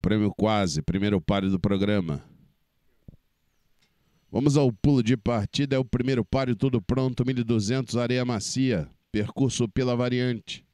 Prêmio Quase, primeiro páreo do programa. Vamos ao pulo de partida, é o primeiro páreo, tudo pronto, 1200, areia macia, percurso pela variante.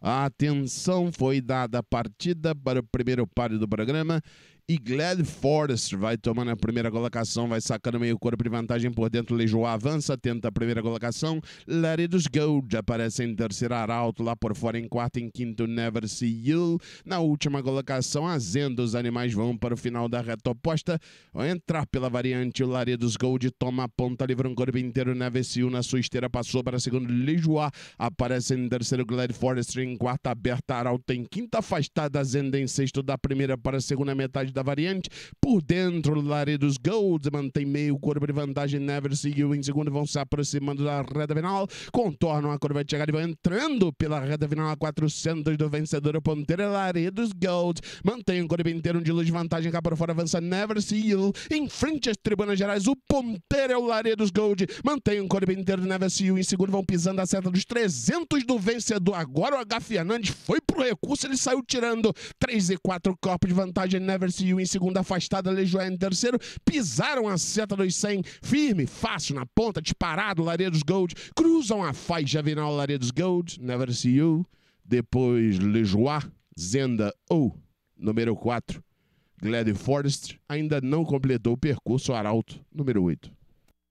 A atenção foi dada à partida para o primeiro páreo do programa e Glad Forest vai tomando a primeira colocação, vai sacando meio corpo de vantagem por dentro. Lejoa avança, tenta a primeira colocação. Laredos Gold aparece em terceiro arauto, lá por fora em quarto, em quinto, Never See You. Na última colocação, Azenda, os animais vão para o final da reta oposta. Ao entrar pela variante, o Laridos Gold toma a ponta, livra um corpo inteiro, Never See You na sua esteira, passou para segundo. Lejoa aparece em terceiro, Glad Forest em quarta, aberta, arauto em quinta, afastada, Azenda em sexto, da primeira para a segunda metade da variante. Por dentro, Laredos Gold mantém meio corpo de vantagem. Never seguiu em segundo, vão se aproximando da reta final. Contornam a curva de chegada e vão entrando pela reta final a 400 do vencedor. O ponteiro é Laredos Gold mantém o corpo inteiro de luz de vantagem. Cá por fora avança Never Seal. Em frente às tribunas gerais, o ponteiro é o Laredos Gold. Mantém o corpo inteiro de Never Seal. Em segundo, vão pisando a seta dos 300 do vencedor. Agora o H. Fernandes foi no recurso, ele saiu tirando 3 e 4 corpos de vantagem. Never See You em segunda afastada, Lejoé em terceiro. Pisaram a seta dos 100, firme, fácil, na ponta, disparado, Laredos Gold. Cruzam a faixa final, Laredos Gold, Never See You. Depois, Lejoie, Zenda ou, oh, número 4. Glad Forest ainda não completou o percurso Arauto número 8.